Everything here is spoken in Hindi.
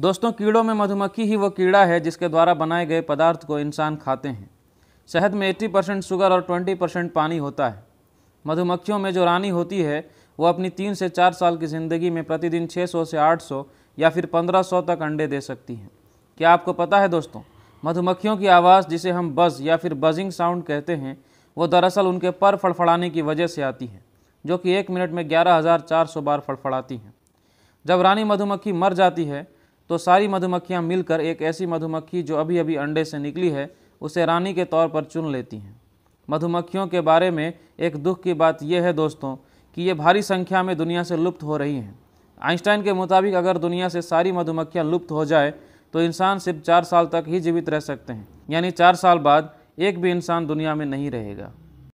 दोस्तों कीड़ों में मधुमक्खी ही वो कीड़ा है जिसके द्वारा बनाए गए पदार्थ को इंसान खाते हैं शहद में 80 परसेंट शुगर और 20 परसेंट पानी होता है मधुमक्खियों में जो रानी होती है वो अपनी तीन से चार साल की ज़िंदगी में प्रतिदिन 600 से 800 या फिर 1500 तक अंडे दे सकती हैं क्या आपको पता है दोस्तों मधुमक्खियों की आवाज़ जिसे हम बज़ या फिर बजिंग साउंड कहते हैं वो दरअसल उनके पर फड़फड़ाने की वजह से आती है जो कि एक मिनट में ग्यारह बार फड़फड़ाती हैं जब रानी मधुमक्खी मर जाती है तो सारी मधुमक्खियाँ मिलकर एक ऐसी मधुमक्खी जो अभी अभी अंडे से निकली है उसे रानी के तौर पर चुन लेती हैं मधुमक्खियों के बारे में एक दुख की बात यह है दोस्तों कि ये भारी संख्या में दुनिया से लुप्त हो रही हैं आइंस्टाइन के मुताबिक अगर दुनिया से सारी मधुमक्खियाँ लुप्त हो जाए तो इंसान सिर्फ चार साल तक ही जीवित रह सकते हैं यानी चार साल बाद एक भी इंसान दुनिया में नहीं रहेगा